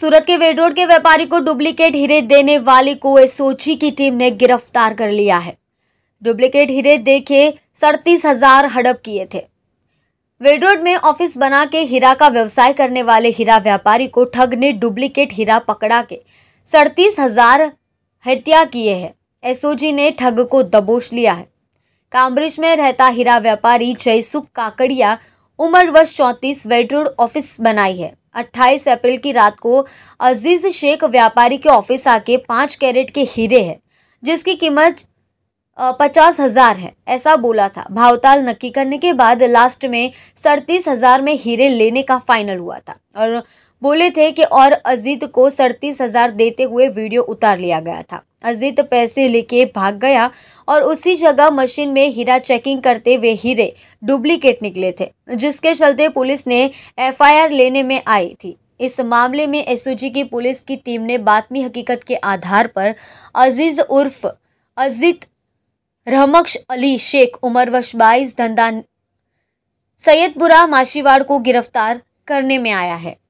सूरत के वेडरोड के व्यापारी को डुप्लीकेट हीरे देने वाले को सोची की टीम ने गिरफ्तार कर लिया है डुप्लीकेट हीरे देखे सड़तीस हजार हड़प किए थे वेडरोड में ऑफिस बना के हीरा का व्यवसाय करने वाले हीरा व्यापारी को ठग ने डुप्लीकेट हीरा पकड़ा के सड़तीस हजार हत्या किए हैं एसओजी ने ठग को दबोच लिया है कामरिश में रहता हीरा व्यापारी जयसुख काकड़िया उम्र वर्ष चौंतीस वेडरोड ऑफिस बनाई है अट्ठाईस अप्रैल की रात को अजीज शेख व्यापारी के ऑफिस आके पाँच कैरेट के हीरे है जिसकी कीमत पचास हजार है ऐसा बोला था भावताल नक्की करने के बाद लास्ट में सड़तीस हजार में हीरे लेने का फाइनल हुआ था और बोले थे कि और अजीत को सड़तीस हजार देते हुए वीडियो उतार लिया गया था अजीत पैसे लेके भाग गया और उसी जगह मशीन में हीरा चेकिंग करते हुए हीरे डुप्लीकेट निकले थे जिसके चलते पुलिस ने एफआईआर लेने में आई थी इस मामले में एसओजी की पुलिस की टीम ने बातमी हकीकत के आधार पर अजीज उर्फ अजीत रहमक्श अली शेख उमर वश बाईस धंदा सैयदपुरा माशीवाड़ को गिरफ्तार करने में आया है